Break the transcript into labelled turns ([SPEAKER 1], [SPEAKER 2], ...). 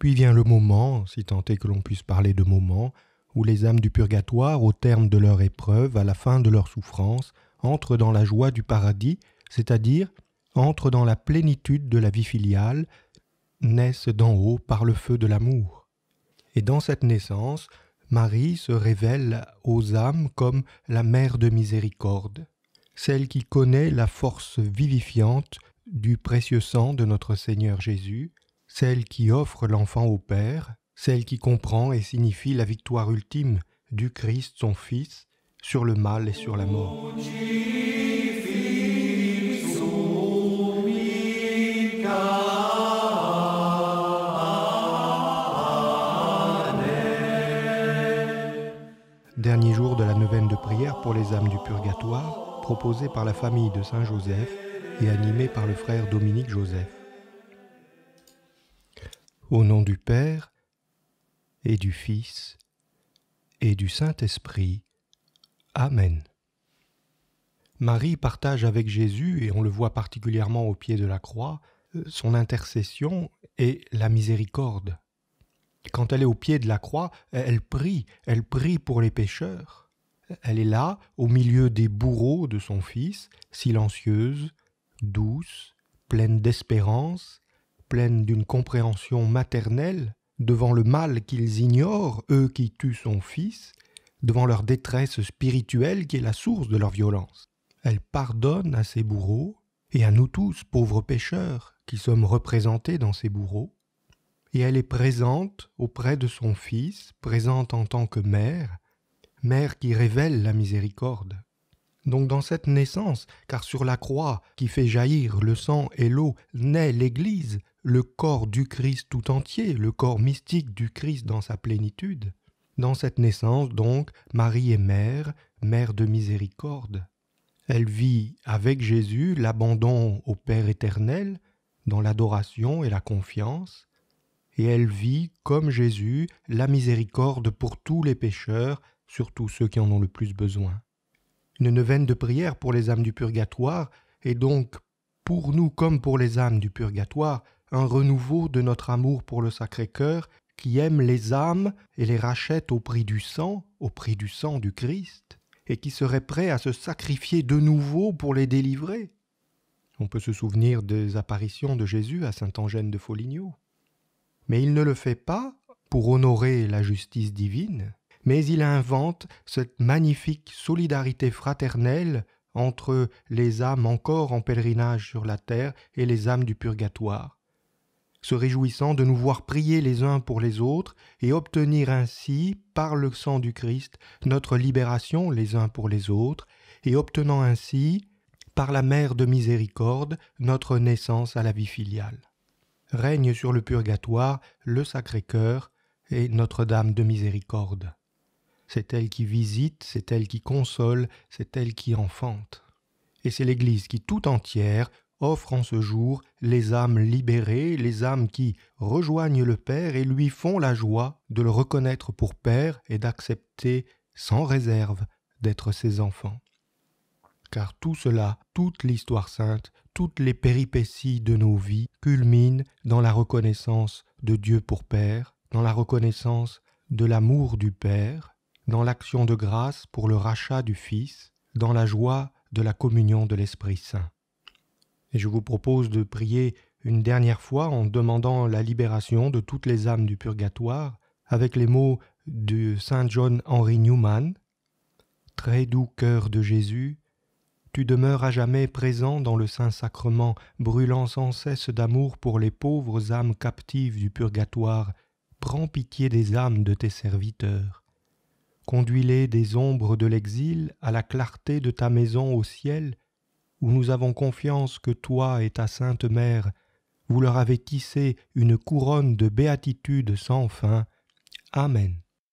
[SPEAKER 1] Puis vient le moment, si tant est que l'on puisse parler de moment, où les âmes du purgatoire, au terme de leur épreuve, à la fin de leur souffrance, entrent dans la joie du paradis, c'est-à-dire entrent dans la plénitude de la vie filiale, naissent d'en haut par le feu de l'amour. Et dans cette naissance, Marie se révèle aux âmes comme la mère de miséricorde, celle qui connaît la force vivifiante du précieux sang de notre Seigneur Jésus, celle qui offre l'enfant au Père, celle qui comprend et signifie la victoire ultime du Christ son Fils sur le mal et sur la mort. Dernier jour de la neuvaine de prière pour les âmes du purgatoire, proposée par la famille de Saint Joseph et animée par le frère Dominique Joseph. Au nom du Père et du Fils et du Saint-Esprit. Amen. Marie partage avec Jésus, et on le voit particulièrement au pied de la croix, son intercession et la miséricorde. Quand elle est au pied de la croix, elle prie, elle prie pour les pécheurs. Elle est là, au milieu des bourreaux de son Fils, silencieuse, douce, pleine d'espérance pleine d'une compréhension maternelle, devant le mal qu'ils ignorent, eux qui tuent son fils, devant leur détresse spirituelle qui est la source de leur violence. Elle pardonne à ses bourreaux et à nous tous, pauvres pécheurs, qui sommes représentés dans ses bourreaux, et elle est présente auprès de son fils, présente en tant que mère, mère qui révèle la miséricorde. Donc dans cette naissance, car sur la croix qui fait jaillir le sang et l'eau, naît l'Église, le corps du Christ tout entier, le corps mystique du Christ dans sa plénitude. Dans cette naissance, donc, Marie est mère, mère de miséricorde. Elle vit avec Jésus l'abandon au Père éternel, dans l'adoration et la confiance, et elle vit, comme Jésus, la miséricorde pour tous les pécheurs, surtout ceux qui en ont le plus besoin une neuvaine de prière pour les âmes du purgatoire, et donc, pour nous comme pour les âmes du purgatoire, un renouveau de notre amour pour le Sacré-Cœur, qui aime les âmes et les rachète au prix du sang, au prix du sang du Christ, et qui serait prêt à se sacrifier de nouveau pour les délivrer. On peut se souvenir des apparitions de Jésus à saint Angène de Foligno. Mais il ne le fait pas pour honorer la justice divine, mais il invente cette magnifique solidarité fraternelle entre les âmes encore en pèlerinage sur la terre et les âmes du purgatoire, se réjouissant de nous voir prier les uns pour les autres et obtenir ainsi, par le sang du Christ, notre libération les uns pour les autres, et obtenant ainsi, par la mère de miséricorde, notre naissance à la vie filiale. Règne sur le purgatoire le Sacré-Cœur et Notre-Dame de miséricorde c'est elle qui visite, c'est elle qui console, c'est elle qui enfante. Et c'est l'Église qui tout entière offre en ce jour les âmes libérées, les âmes qui rejoignent le Père et lui font la joie de le reconnaître pour Père et d'accepter sans réserve d'être ses enfants. Car tout cela, toute l'histoire sainte, toutes les péripéties de nos vies culminent dans la reconnaissance de Dieu pour Père, dans la reconnaissance de l'amour du Père, dans l'action de grâce pour le rachat du Fils, dans la joie de la communion de l'Esprit Saint. Et je vous propose de prier une dernière fois en demandant la libération de toutes les âmes du purgatoire avec les mots de Saint John Henry Newman. Très doux cœur de Jésus, tu demeures à jamais présent dans le Saint-Sacrement, brûlant sans cesse d'amour pour les pauvres âmes captives du purgatoire. Prends pitié des âmes de tes serviteurs. Conduis-les des ombres de l'exil à la clarté de ta maison au ciel, où nous avons confiance que toi et ta sainte mère, vous leur avez tissé une couronne de béatitude sans fin. Amen.